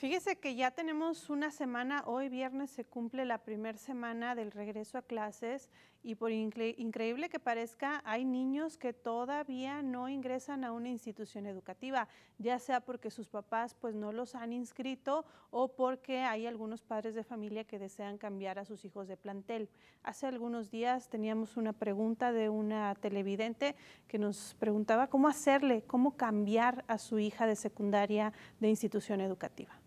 Fíjese que ya tenemos una semana, hoy viernes se cumple la primera semana del regreso a clases y por increíble que parezca, hay niños que todavía no ingresan a una institución educativa, ya sea porque sus papás pues no los han inscrito o porque hay algunos padres de familia que desean cambiar a sus hijos de plantel. Hace algunos días teníamos una pregunta de una televidente que nos preguntaba cómo hacerle, cómo cambiar a su hija de secundaria de institución educativa.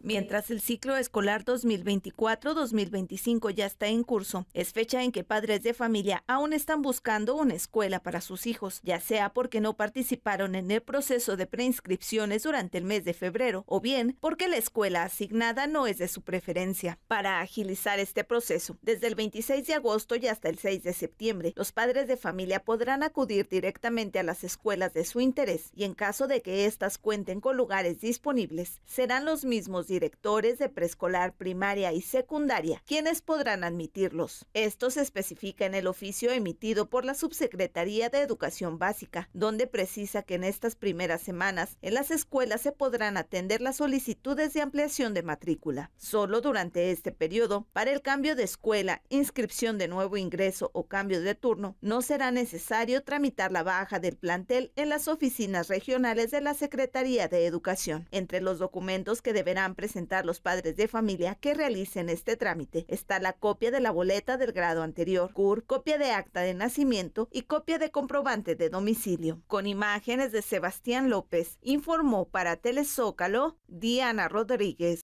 Mientras el ciclo escolar 2024-2025 ya está en curso, es fecha en que padres de familia aún están buscando una escuela para sus hijos, ya sea porque no participaron en el proceso de preinscripciones durante el mes de febrero o bien porque la escuela asignada no es de su preferencia. Para agilizar este proceso, desde el 26 de agosto y hasta el 6 de septiembre, los padres de familia podrán acudir directamente a las escuelas de su interés y en caso de que éstas cuenten con lugares disponibles, serán los mismos directores de preescolar, primaria y secundaria, quienes podrán admitirlos. Esto se especifica en el oficio emitido por la Subsecretaría de Educación Básica, donde precisa que en estas primeras semanas en las escuelas se podrán atender las solicitudes de ampliación de matrícula. Solo durante este periodo, para el cambio de escuela, inscripción de nuevo ingreso o cambio de turno, no será necesario tramitar la baja del plantel en las oficinas regionales de la Secretaría de Educación. Entre los documentos que deberán presentar los padres de familia que realicen este trámite. Está la copia de la boleta del grado anterior, CUR, copia de acta de nacimiento y copia de comprobante de domicilio. Con imágenes de Sebastián López, informó para Telezócalo Diana Rodríguez.